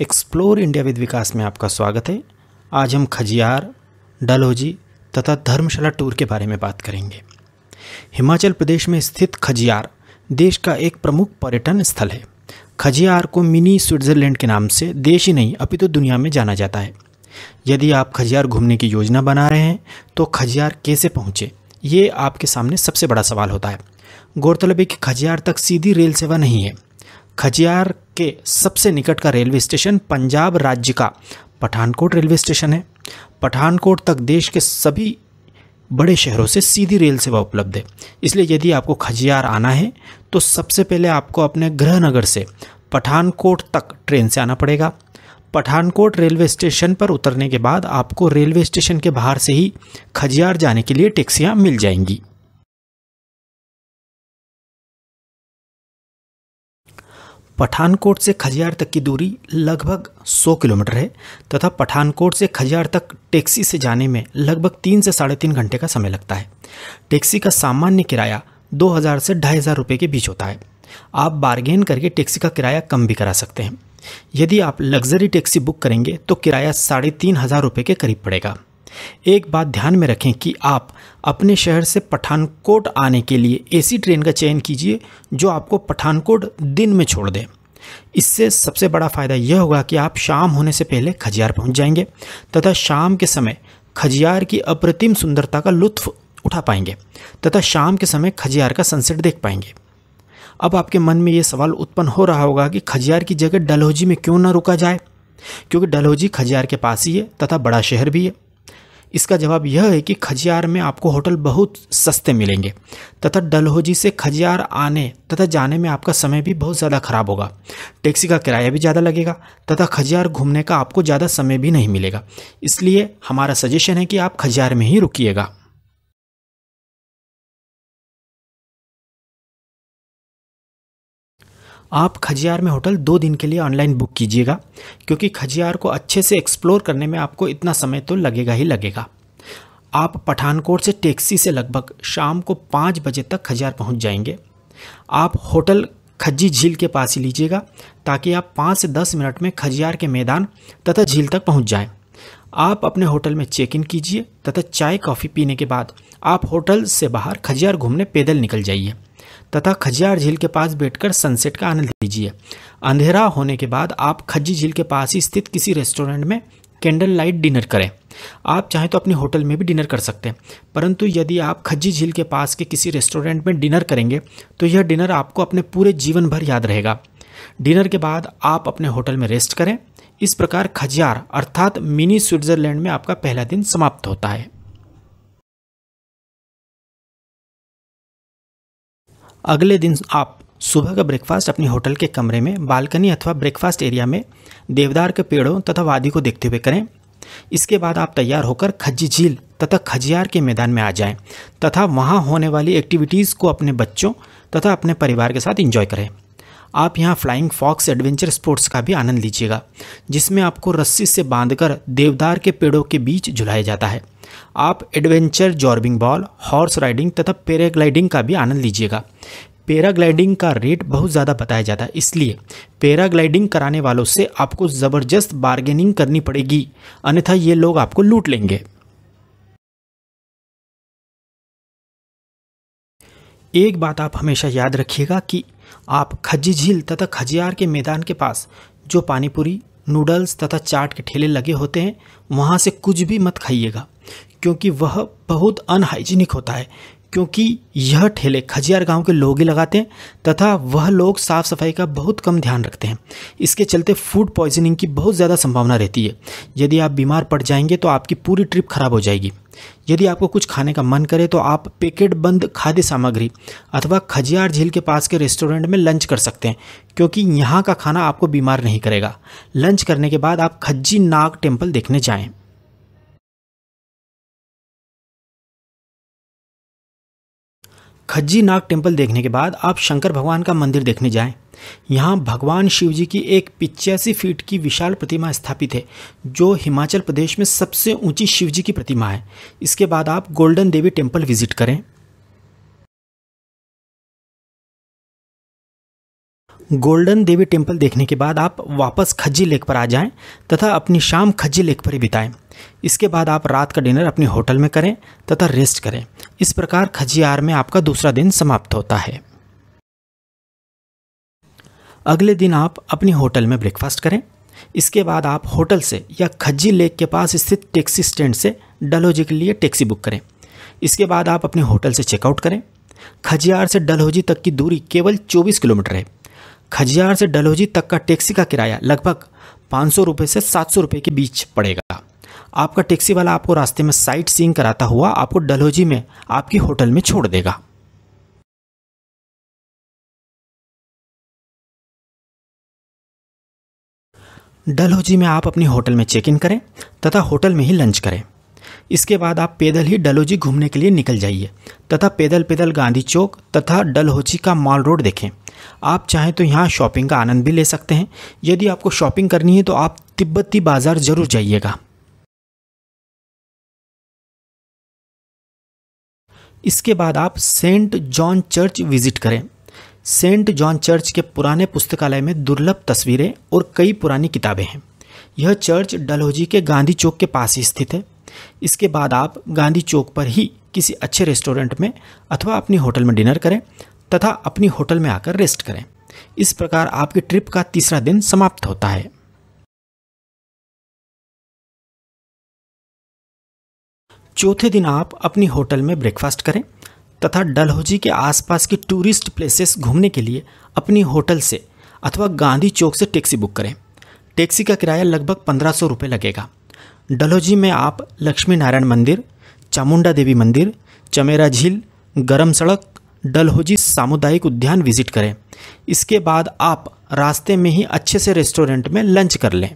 Explore India with विकास में आपका स्वागत है आज हम खजियार डलहौजी तथा धर्मशाला टूर के बारे में बात करेंगे हिमाचल प्रदेश में स्थित खजियार देश का एक प्रमुख पर्यटन स्थल है खजियार को मिनी स्विट्ज़रलैंड के नाम से देश ही नहीं अपितु तो दुनिया में जाना जाता है यदि आप खजियार घूमने की योजना बना रहे हैं तो खजियार कैसे पहुँचे ये आपके सामने सबसे बड़ा सवाल होता है गौरतलब है कि खजियार तक सीधी रेल सेवा नहीं है खजियार के सबसे निकट का रेलवे स्टेशन पंजाब राज्य का पठानकोट रेलवे स्टेशन है पठानकोट तक देश के सभी बड़े शहरों से सीधी रेल सेवा उपलब्ध है इसलिए यदि आपको खजियार आना है तो सबसे पहले आपको अपने गृहनगर से पठानकोट तक ट्रेन से आना पड़ेगा पठानकोट रेलवे स्टेशन पर उतरने के बाद आपको रेलवे स्टेशन के बाहर से ही खजियार जाने के लिए टैक्सियाँ मिल जाएंगी पठानकोट से खजियार तक की दूरी लगभग 100 किलोमीटर है तथा पठानकोट से खजियार तक टैक्सी से जाने में लगभग तीन से साढ़े तीन घंटे का समय लगता है टैक्सी का सामान्य किराया 2000 से ढाई हज़ार रुपये के बीच होता है आप बार्गेन करके टैक्सी का किराया कम भी करा सकते हैं यदि आप लग्जरी टैक्सी बुक करेंगे तो किराया साढ़े तीन हज़ार रुपये के करीब पड़ेगा एक बात ध्यान में रखें कि आप अपने शहर से पठानकोट आने के लिए एसी ट्रेन का चयन कीजिए जो आपको पठानकोट दिन में छोड़ दें इससे सबसे बड़ा फ़ायदा यह होगा कि आप शाम होने से पहले खजियार पहुंच जाएंगे तथा शाम के समय खजियार की अप्रतिम सुंदरता का लुत्फ उठा पाएंगे तथा शाम के समय खजियार का सनसेट देख पाएंगे अब आपके मन में ये सवाल उत्पन्न हो रहा होगा कि खजियार की जगह डलहौजी में क्यों ना रुका जाए क्योंकि डलहौजी खजियार के पास ही है तथा बड़ा शहर भी है इसका जवाब यह है कि खजियार में आपको होटल बहुत सस्ते मिलेंगे तथा डलहौजी से खजियार आने तथा जाने में आपका समय भी बहुत ज़्यादा ख़राब होगा टैक्सी का किराया भी ज़्यादा लगेगा तथा खजियार घूमने का आपको ज़्यादा समय भी नहीं मिलेगा इसलिए हमारा सजेशन है कि आप खजियार में ही रुकीेगा आप खजियार में होटल दो दिन के लिए ऑनलाइन बुक कीजिएगा क्योंकि खजियार को अच्छे से एक्सप्लोर करने में आपको इतना समय तो लगेगा ही लगेगा आप पठानकोट से टैक्सी से लगभग शाम को पाँच बजे तक खजियार पहुँच जाएंगे आप होटल खज्जी झील के पास ही लीजिएगा ताकि आप पाँच से दस मिनट में खजियार के मैदान तथा झील तक पहुँच जाएँ आप अपने होटल में चेक इन कीजिए तथा चाय कॉफ़ी पीने के बाद आप होटल से बाहर खजियार घूमने पैदल निकल जाइए तथा खजियार झील के पास बैठकर सनसेट का आनंद लीजिए अंधेरा होने के बाद आप खज्जी झील के पास ही स्थित किसी रेस्टोरेंट में कैंडल लाइट डिनर करें आप चाहें तो अपने होटल में भी डिनर कर सकते हैं परंतु यदि आप खज्जी झील के पास के किसी रेस्टोरेंट में डिनर करेंगे तो यह डिनर आपको अपने पूरे जीवन भर याद रहेगा डिनर के बाद आप अपने होटल में रेस्ट करें इस प्रकार खजियार अर्थात मिनी स्विट्जरलैंड में आपका पहला दिन समाप्त होता है अगले दिन आप सुबह का ब्रेकफास्ट अपने होटल के कमरे में बालकनी अथवा ब्रेकफास्ट एरिया में देवदार के पेड़ों तथा वादी को देखते हुए करें इसके बाद आप तैयार होकर खज्जी झील तथा खजियार के मैदान में आ जाएं तथा वहाँ होने वाली एक्टिविटीज़ को अपने बच्चों तथा अपने परिवार के साथ इंजॉय करें आप यहाँ फ्लाइंग फॉक्स एडवेंचर स्पोर्ट्स का भी आनंद लीजिएगा जिसमें आपको रस्सी से बांधकर देवदार के पेड़ों के बीच झुलाया जाता है आप adventure zorbing ball horse riding तथा पैराग्लाइडिंग का भी आनंद लीजिएगा पैराग्लाइडिंग का रेट बहुत ज़्यादा बताया जाता है इसलिए पैराग्लाइडिंग कराने वालों से आपको ज़बरदस्त बार्गेनिंग करनी पड़ेगी अन्यथा ये लोग आपको लूट लेंगे एक बात आप हमेशा याद रखिएगा कि आप खजी झील तथा खजियार के मैदान के पास जो पानीपुरी नूडल्स तथा चाट के ठेले लगे होते हैं वहाँ से कुछ भी मत खाइएगा क्योंकि वह बहुत अनहाइजीनिक होता है क्योंकि यह ठेले खजियार गांव के लोग ही लगाते हैं तथा वह लोग साफ़ सफाई का बहुत कम ध्यान रखते हैं इसके चलते फूड पॉइजनिंग की बहुत ज़्यादा संभावना रहती है यदि आप बीमार पड़ जाएंगे तो आपकी पूरी ट्रिप खराब हो जाएगी यदि आपको कुछ खाने का मन करे तो आप पैकेट बंद खाद्य सामग्री अथवा खजियार झील के पास के रेस्टोरेंट में लंच कर सकते हैं क्योंकि यहाँ का खाना आपको बीमार नहीं करेगा लंच करने के बाद आप खज्जी नाग टेम्पल देखने जाएँ खज्जी नाग टेम्पल देखने के बाद आप शंकर भगवान का मंदिर देखने जाएं। यहाँ भगवान शिव जी की एक पिचासी फीट की विशाल प्रतिमा स्थापित है जो हिमाचल प्रदेश में सबसे ऊंची शिव जी की प्रतिमा है इसके बाद आप गोल्डन देवी टेम्पल विजिट करें गोल्डन देवी टेम्पल देखने के बाद आप वापस खज्जी लेक पर आ जाएं तथा अपनी शाम खज्जी लेक पर ही बिताएं इसके बाद आप रात का डिनर अपने होटल में करें तथा रेस्ट करें इस प्रकार खज्जी आर में आपका दूसरा दिन समाप्त होता है अगले दिन आप अपने होटल में ब्रेकफास्ट करें इसके बाद आप होटल से या खज्जी लेक के पास स्थित टैक्सी स्टैंड से डलहौजी के लिए टैक्सी बुक करें इसके बाद आप अपने होटल से चेकआउट करें खजियार से डलहौजी तक की दूरी केवल 24 किलोमीटर है खजियार से डलहौजी तक का टैक्सी का किराया लगभग पाँच सौ रुपये से सात सौ रुपये के बीच पड़ेगा आपका टैक्सी वाला आपको रास्ते में साइट सींग कराता हुआ आपको डलहौजी में आपकी होटल में छोड़ देगा डलहौजी में आप अपनी होटल में चेक इन करें तथा होटल में ही लंच करें इसके बाद आप पैदल ही डलहौजी घूमने के लिए निकल जाइए तथा पैदल पैदल गांधी चौक तथा डलहौजी का मॉल रोड देखें आप चाहें तो यहाँ शॉपिंग का आनंद भी ले सकते हैं यदि आपको शॉपिंग करनी है तो आप तिब्बती बाज़ार ज़रूर जाइएगा इसके बाद आप सेंट जॉन चर्च विजिट करें सेंट जॉन चर्च के पुराने पुस्तकालय में दुर्लभ तस्वीरें और कई पुरानी किताबें हैं यह चर्च डलहौजी के गांधी चौक के पास ही स्थित है इसके बाद आप गांधी चौक पर ही किसी अच्छे रेस्टोरेंट में अथवा अपनी होटल में डिनर करें तथा अपनी होटल में आकर रेस्ट करें इस प्रकार आपकी ट्रिप का तीसरा दिन समाप्त होता है चौथे दिन आप अपनी होटल में ब्रेकफास्ट करें तथा डलहौजी के आसपास की टूरिस्ट प्लेसेस घूमने के लिए अपनी होटल से अथवा गांधी चौक से टैक्सी बुक करें टैक्सी का किराया लगभग पंद्रह सौ रुपये लगेगा डलहौजी में आप लक्ष्मी नारायण मंदिर चामुंडा देवी मंदिर चमेरा झील गरम सड़क डलहौजी सामुदायिक उद्यान विजिट करें इसके बाद आप रास्ते में ही अच्छे से रेस्टोरेंट में लंच कर लें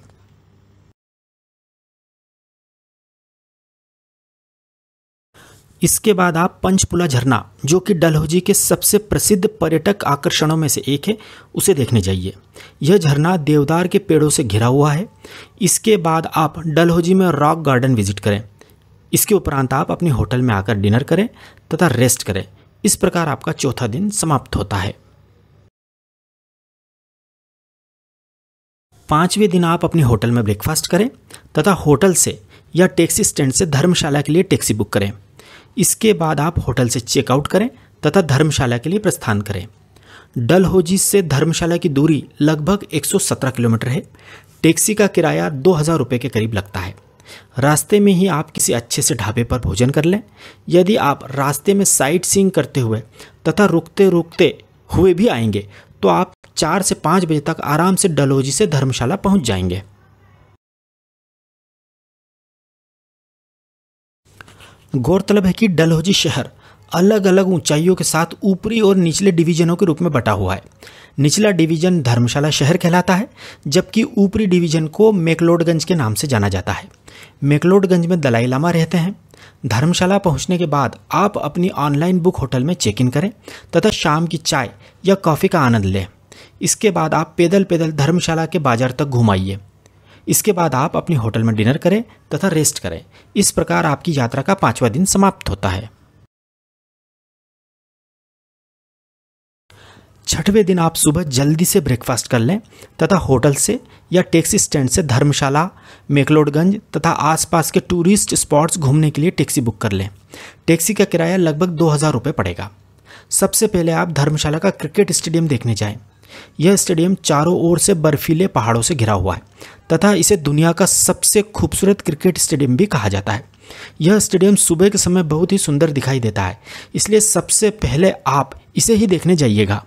इसके बाद आप पंचपुला झरना जो कि डलहौजी के सबसे प्रसिद्ध पर्यटक आकर्षणों में से एक है उसे देखने जाइए यह झरना देवदार के पेड़ों से घिरा हुआ है इसके बाद आप डलहौजी में रॉक गार्डन विजिट करें इसके उपरांत आप अपने होटल में आकर डिनर करें तथा रेस्ट करें इस प्रकार आपका चौथा दिन समाप्त होता है पांचवें दिन आप अपने होटल में ब्रेकफास्ट करें तथा होटल से या टैक्सी स्टैंड से धर्मशाला के लिए टैक्सी बुक करें इसके बाद आप होटल से चेकआउट करें तथा धर्मशाला के लिए प्रस्थान करें डलहौजी से धर्मशाला की दूरी लगभग 117 किलोमीटर है टैक्सी का किराया दो हज़ार के करीब लगता है रास्ते में ही आप किसी अच्छे से ढाबे पर भोजन कर लें यदि आप रास्ते में साइट सीइंग करते हुए तथा रुकते रुकते हुए भी आएंगे तो आप चार से पाँच बजे तक आराम से डलोजी से धर्मशाला पहुंच जाएंगे गौरतलब है कि डलहौजी शहर अलग अलग ऊंचाइयों के साथ ऊपरी और निचले डिवीजनों के रूप में बटा हुआ है निचला डिवीजन धर्मशाला शहर कहलाता है जबकि ऊपरी डिवीजन को मेकलोडगंज के नाम से जाना जाता है मेकलोडगंज में दलाई लामा रहते हैं धर्मशाला पहुंचने के बाद आप अपनी ऑनलाइन बुक होटल में चेक इन करें तथा शाम की चाय या कॉफ़ी का आनंद लें इसके बाद आप पैदल पैदल धर्मशाला के बाजार तक घुमाइए इसके बाद आप अपनी होटल में डिनर करें तथा रेस्ट करें इस प्रकार आपकी यात्रा का पाँचवा दिन समाप्त होता है छठवें दिन आप सुबह जल्दी से ब्रेकफास्ट कर लें तथा होटल से या टैक्सी स्टैंड से धर्मशाला मेकलोडगंज तथा आसपास के टूरिस्ट स्पॉट्स घूमने के लिए टैक्सी बुक कर लें टैक्सी का किराया लगभग दो हज़ार रुपये पड़ेगा सबसे पहले आप धर्मशाला का क्रिकेट स्टेडियम देखने जाएं। यह स्टेडियम चारों ओर से बर्फीले पहाड़ों से घिरा हुआ है तथा इसे दुनिया का सबसे खूबसूरत क्रिकेट स्टेडियम भी कहा जाता है यह स्टेडियम सुबह के समय बहुत ही सुंदर दिखाई देता है इसलिए सबसे पहले आप इसे ही देखने जाइएगा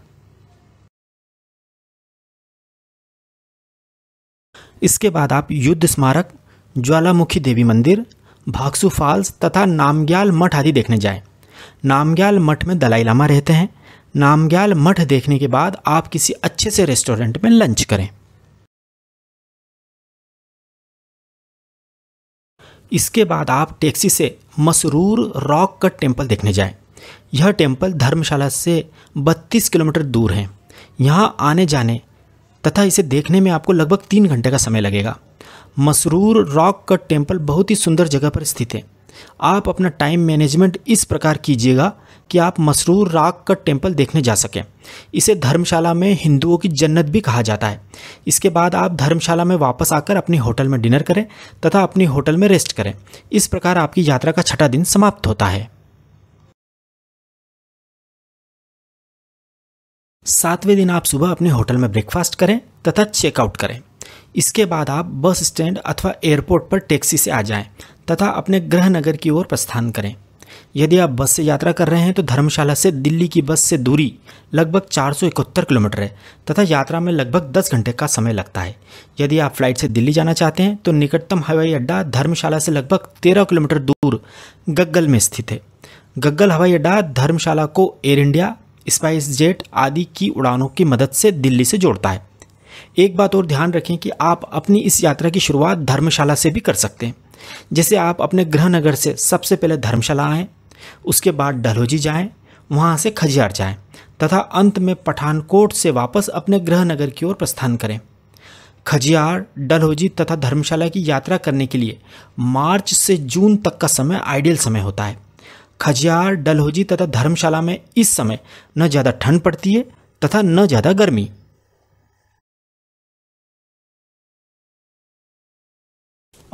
इसके बाद आप युद्ध स्मारक ज्वालामुखी देवी मंदिर भागसु फॉल्स तथा नामग्याल मठ आदि देखने जाएं। नामग्याल मठ में दलाई लामा रहते हैं नामग्याल मठ देखने के बाद आप किसी अच्छे से रेस्टोरेंट में लंच करें इसके बाद आप टैक्सी से मसरूर रॉक का टेम्पल देखने जाएं। यह टेम्पल धर्मशाला से 32 किलोमीटर दूर है यहाँ आने जाने तथा इसे देखने में आपको लगभग तीन घंटे का समय लगेगा मसरूर रॉक का टेम्पल बहुत ही सुंदर जगह पर स्थित है आप अपना टाइम मैनेजमेंट इस प्रकार कीजिएगा कि आप मसरूर राग का टेम्पल देखने जा सकें इसे धर्मशाला में हिंदुओं की जन्नत भी कहा जाता है इसके बाद आप धर्मशाला में वापस आकर अपने होटल में डिनर करें तथा अपने होटल में रेस्ट करें इस प्रकार आपकी यात्रा का छठा दिन समाप्त होता है सातवें दिन आप सुबह अपने होटल में ब्रेकफास्ट करें तथा चेकआउट करें इसके बाद आप बस स्टैंड अथवा एयरपोर्ट पर टैक्सी से आ जाएं तथा अपने गृह नगर की ओर प्रस्थान करें यदि आप बस से यात्रा कर रहे हैं तो धर्मशाला से दिल्ली की बस से दूरी लगभग चार किलोमीटर है तथा यात्रा में लगभग 10 घंटे का समय लगता है यदि आप फ्लाइट से दिल्ली जाना चाहते हैं तो निकटतम हवाई अड्डा धर्मशाला से लगभग 13 किलोमीटर दूर गग्गल में स्थित है गग्गल हवाई अड्डा धर्मशाला को एयर इंडिया स्पाइस जेट आदि की उड़ानों की मदद से दिल्ली से जोड़ता है एक बात और ध्यान रखें कि आप अपनी इस यात्रा की शुरुआत धर्मशाला से भी कर सकते हैं जैसे आप अपने गृह नगर से सबसे पहले धर्मशाला आएँ उसके बाद डलहौजी जाएँ वहाँ से खजियार जाएँ तथा अंत में पठानकोट से वापस अपने गृह नगर की ओर प्रस्थान करें खजियार डलहौजी तथा धर्मशाला की यात्रा करने के लिए मार्च से जून तक का समय आइडियल समय होता है खजियार डलहौजी तथा धर्मशाला में इस समय न ज़्यादा ठंड पड़ती है तथा न ज़्यादा गर्मी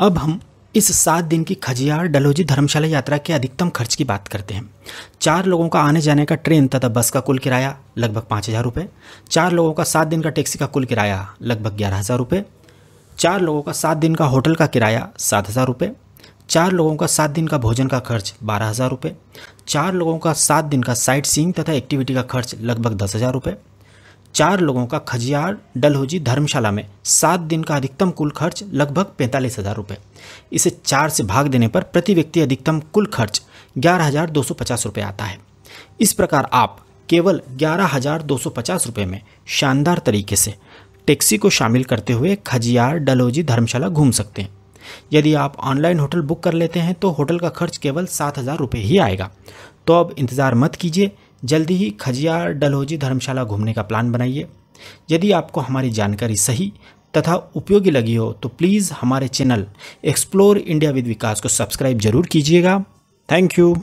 अब हम इस सात दिन की खजियार डलहौजी धर्मशाला यात्रा के अधिकतम खर्च की बात करते हैं चार लोगों का आने जाने का ट्रेन तथा बस का कुल किराया लगभग पाँच हज़ार रुपये चार लोगों का सात दिन का टैक्सी का कुल किराया लगभग ग्यारह हज़ार रुपये चार लोगों का सात दिन का होटल का किराया सात हज़ार रुपये चार लोगों का सात दिन का भोजन का खर्च बारह हज़ार रुपये चार लोगों का सात दिन का साइट सीइंग तथा एक्टिविटी का खर्च लगभग दस हज़ार रुपये चार लोगों का खजियार डलहौजी धर्मशाला में सात दिन का अधिकतम कुल खर्च लगभग पैंतालीस हज़ार रुपये इसे चार से भाग देने पर प्रति व्यक्ति अधिकतम कुल खर्च ग्यारह हज़ार दो सौ पचास रुपये आता है इस प्रकार आप केवल ग्यारह हज़ार दो सौ पचास रुपये में शानदार तरीके से टैक्सी को शामिल करते हुए खजियार डलहौजी धर्मशाला घूम सकते हैं यदि आप ऑनलाइन होटल बुक कर लेते हैं तो होटल का खर्च केवल सात हज़ार रुपये ही आएगा तो अब इंतज़ार मत कीजिए जल्दी ही खजियार डलहौजी धर्मशाला घूमने का प्लान बनाइए यदि आपको हमारी जानकारी सही तथा उपयोगी लगी हो तो प्लीज़ हमारे channel explore India with Vikas को सब्सक्राइब जरूर कीजिएगा थैंक यू